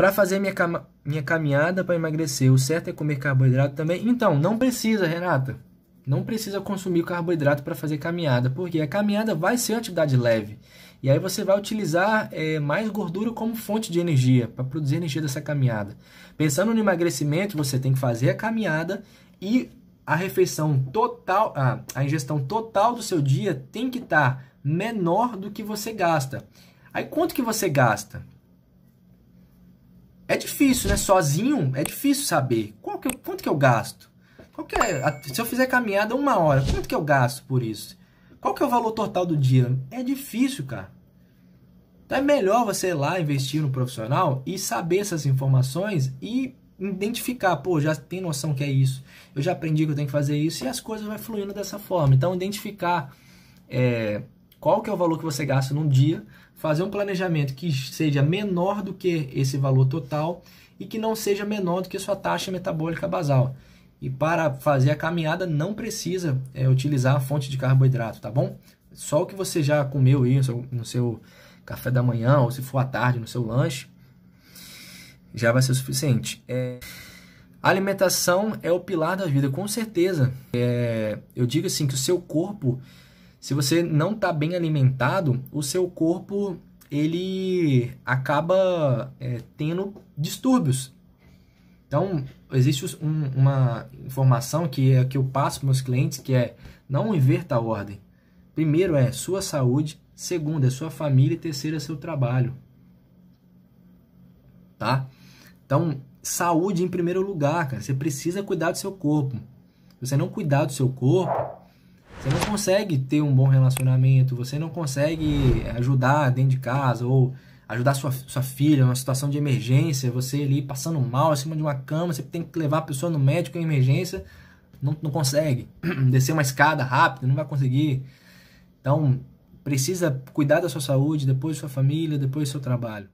Para fazer minha, cam minha caminhada para emagrecer, o certo é comer carboidrato também? Então, não precisa, Renata. Não precisa consumir carboidrato para fazer caminhada, porque a caminhada vai ser uma atividade leve. E aí você vai utilizar é, mais gordura como fonte de energia, para produzir energia dessa caminhada. Pensando no emagrecimento, você tem que fazer a caminhada e a refeição total, a, a ingestão total do seu dia tem que estar tá menor do que você gasta. Aí quanto que você gasta? É difícil, né? Sozinho é difícil saber qual que eu, quanto que eu gasto. Qual que é, se eu fizer caminhada uma hora, quanto que eu gasto por isso? Qual que é o valor total do dia? É difícil, cara. Então é melhor você ir lá investir no profissional e saber essas informações e identificar, pô, já tem noção que é isso, eu já aprendi que eu tenho que fazer isso e as coisas vão fluindo dessa forma. Então identificar é, qual que é o valor que você gasta num dia fazer um planejamento que seja menor do que esse valor total e que não seja menor do que sua taxa metabólica basal. E para fazer a caminhada não precisa é, utilizar a fonte de carboidrato, tá bom? Só o que você já comeu aí no seu, no seu café da manhã ou se for à tarde no seu lanche já vai ser suficiente. É... alimentação é o pilar da vida, com certeza. É... eu digo assim que o seu corpo se você não está bem alimentado, o seu corpo ele acaba é, tendo distúrbios. Então, existe um, uma informação que, é, que eu passo para meus clientes, que é não inverta a ordem. Primeiro é sua saúde, segundo é sua família e terceiro é seu trabalho. Tá? Então, saúde em primeiro lugar, cara. Você precisa cuidar do seu corpo. Se você não cuidar do seu corpo, você não consegue ter um bom relacionamento, você não consegue eh, ajudar dentro de casa ou ajudar sua, sua filha numa situação de emergência, você ali passando mal acima de uma cama, você tem que levar a pessoa no médico em emergência, não, não consegue. Descer uma escada rápido, não vai conseguir. Então, precisa cuidar da sua saúde, depois da sua família, depois do seu trabalho.